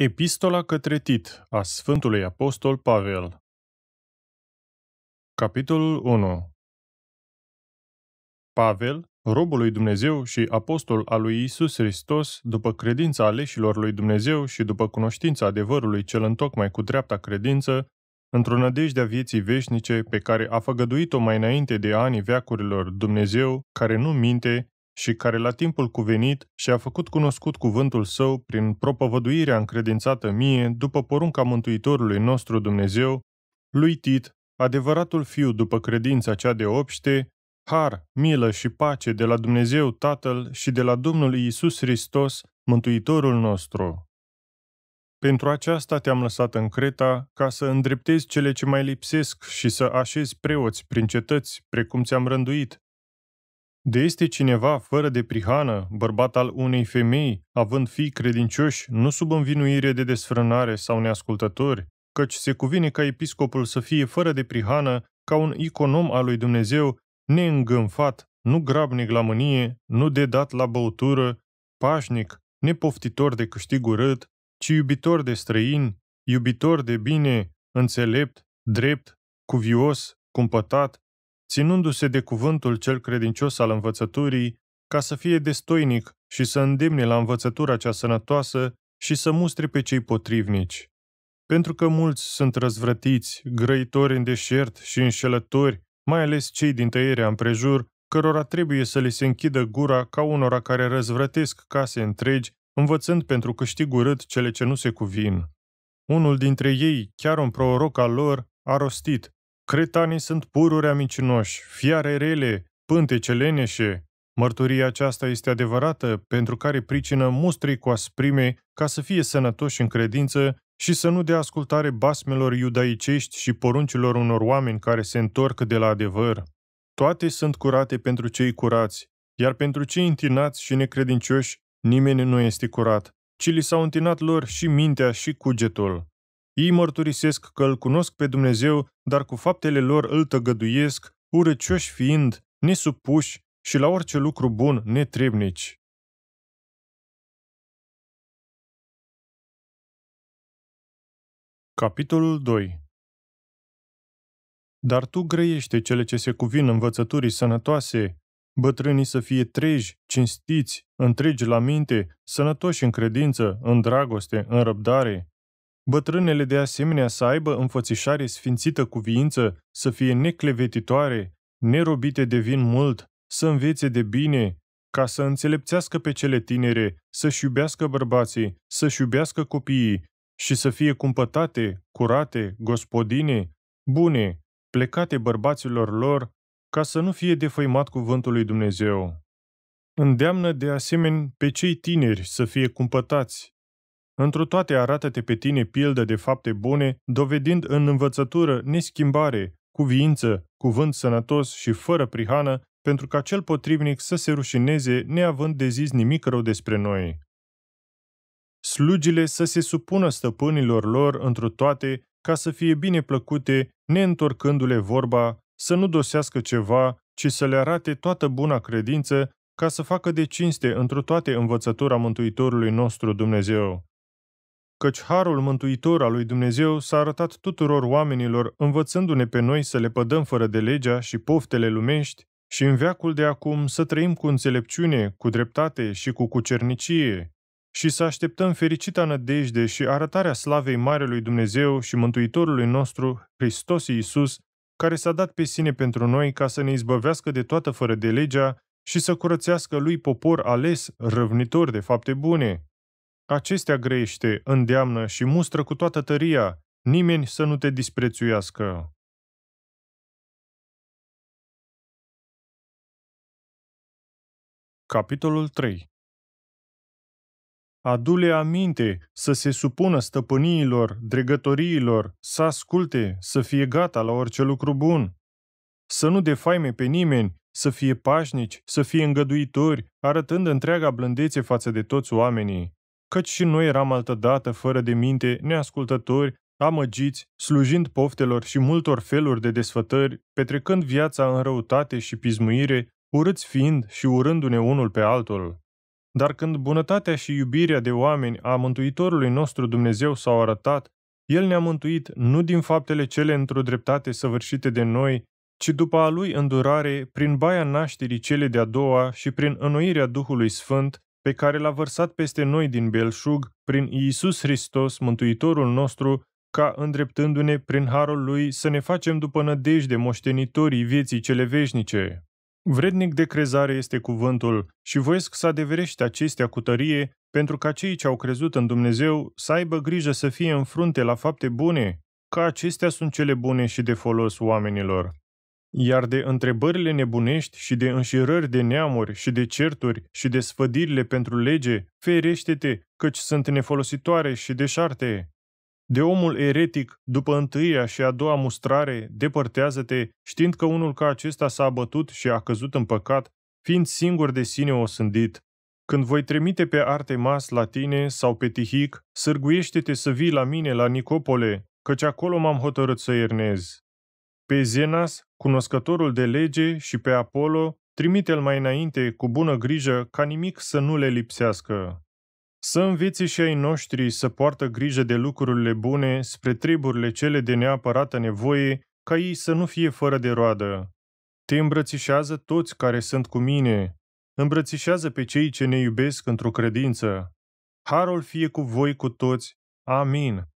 Epistola către Tit a Sfântului Apostol Pavel Capitolul 1 Pavel, robul lui Dumnezeu și apostol al lui Isus Hristos, după credința aleșilor lui Dumnezeu și după cunoștința adevărului cel întocmai cu dreapta credință, într-o nădejdea vieții veșnice pe care a făgăduit-o mai înainte de ani veacurilor Dumnezeu, care nu minte, și care la timpul cuvenit și-a făcut cunoscut cuvântul său prin propovăduirea încredințată mie după porunca Mântuitorului nostru Dumnezeu, lui Tit, adevăratul fiu după credința cea de obște, har, milă și pace de la Dumnezeu Tatăl și de la Domnul Iisus Hristos, Mântuitorul nostru. Pentru aceasta te-am lăsat în Creta, ca să îndreptezi cele ce mai lipsesc și să așezi preoți prin cetăți, precum ți-am rânduit, de este cineva fără de prihană, bărbat al unei femei, având fii credincioși, nu sub învinuire de desfrânare sau neascultători, căci se cuvine ca episcopul să fie fără de prihană, ca un iconom al lui Dumnezeu, neîngânfat, nu grabnic la mânie, nu dedat la băutură, pașnic, nepoftitor de câștig urât, ci iubitor de străini, iubitor de bine, înțelept, drept, cuvios, cumpătat, ținându-se de cuvântul cel credincios al învățăturii, ca să fie destoinic și să îndemne la învățătura cea sănătoasă și să mustre pe cei potrivnici. Pentru că mulți sunt răzvrătiți, grăitori în deșert și înșelători, mai ales cei din tăierea împrejur, cărora trebuie să le se închidă gura ca unora care răzvrătesc case întregi, învățând pentru câștig urât cele ce nu se cuvin. Unul dintre ei, chiar un proroc al lor, a rostit, Cretanii sunt pururea mincinoși, fiare rele, pântece leneșe. Mărturia aceasta este adevărată, pentru care pricină mustrii cu asprime ca să fie sănătoși în credință și să nu dea ascultare basmelor iudaicești și poruncilor unor oameni care se întorc de la adevăr. Toate sunt curate pentru cei curați, iar pentru cei întinați și necredincioși nimeni nu este curat, ci li s-au întinat lor și mintea și cugetul. Ei mărturisesc că îl cunosc pe Dumnezeu, dar cu faptele lor îl tăgăduiesc, urăcioși fiind, nesupuși și la orice lucru bun netrebnici. Capitolul 2 Dar tu grăiește cele ce se cuvin învățăturii sănătoase, bătrânii să fie treji, cinstiți, întregi la minte, sănătoși în credință, în dragoste, în răbdare, Bătrânele de asemenea să aibă înfățișare sfințită cuviință, să fie neclevetitoare, nerobite de vin mult, să învețe de bine, ca să înțelepțească pe cele tinere, să-și iubească bărbații, să-și iubească copiii și să fie cumpătate, curate, gospodine, bune, plecate bărbaților lor, ca să nu fie defăimat cuvântul lui Dumnezeu. Îndeamnă de asemenea pe cei tineri să fie cumpătați, Întru toate arată-te pe tine pildă de fapte bune, dovedind în învățătură neschimbare, cuviință, cuvânt sănătos și fără prihană, pentru ca cel potrivnic să se rușineze neavând de zis nimic rău despre noi. Slugile să se supună stăpânilor lor întru toate, ca să fie bine plăcute, neîntorcându-le vorba, să nu dosească ceva, ci să le arate toată buna credință, ca să facă de cinste întru toate învățătura Mântuitorului nostru Dumnezeu căci harul mântuitor al lui Dumnezeu s-a arătat tuturor oamenilor, învățându-ne pe noi să le pădăm fără de legea și poftele lumești și în veacul de acum să trăim cu înțelepciune, cu dreptate și cu cucernicie, și să așteptăm fericita nădejde și arătarea slavei Marelui Dumnezeu și Mântuitorului nostru, Hristos Iisus, care s-a dat pe sine pentru noi ca să ne izbăvească de toată fără de legea și să curățească lui popor ales, răvnitor de fapte bune. Acestea grește, îndeamnă și mustră cu toată tăria, nimeni să nu te disprețuiască. Capitolul 3 Adule aminte să se supună stăpâniilor, dregătoriilor, să asculte, să fie gata la orice lucru bun. Să nu defaime pe nimeni, să fie pașnici, să fie îngăduitori, arătând întreaga blândețe față de toți oamenii căci și noi eram altădată fără de minte, neascultători, amăgiți, slujind poftelor și multor feluri de desfătări, petrecând viața în răutate și pismuire, urâți fiind și urându-ne unul pe altul. Dar când bunătatea și iubirea de oameni a Mântuitorului nostru Dumnezeu s-au arătat, El ne-a mântuit nu din faptele cele într-o dreptate săvârșite de noi, ci după a Lui îndurare, prin baia nașterii cele de-a doua și prin înnoirea Duhului Sfânt, pe care l-a vărsat peste noi din belșug prin Iisus Hristos, Mântuitorul nostru, ca îndreptându-ne prin harul lui să ne facem după nădejde moștenitorii vieții cele veșnice. Vrednic de crezare este cuvântul și voiesc să adeverește acestea cu tărie pentru ca cei ce au crezut în Dumnezeu să aibă grijă să fie în frunte la fapte bune, că acestea sunt cele bune și de folos oamenilor. Iar de întrebările nebunești și de înșirări de neamuri și de certuri și de sfădirile pentru lege, ferește-te, căci sunt nefolositoare și deșarte. De omul eretic, după întâia și a doua mustrare, depărtează-te, știind că unul ca acesta s-a bătut și a căzut în păcat, fiind singur de sine osândit. Când voi trimite pe Artemas la tine sau pe Tihic, sârguiește-te să vii la mine la Nicopole, căci acolo m-am hotărât să iernez. Pe Zenas, cunoscătorul de lege și pe Apollo, trimite-l mai înainte cu bună grijă ca nimic să nu le lipsească. Să învețe și ai noștri să poartă grijă de lucrurile bune spre treburile cele de neapărată nevoie, ca ei să nu fie fără de roadă. Te îmbrățișează toți care sunt cu mine. Îmbrățișează pe cei ce ne iubesc într-o credință. Harul fie cu voi cu toți. Amin.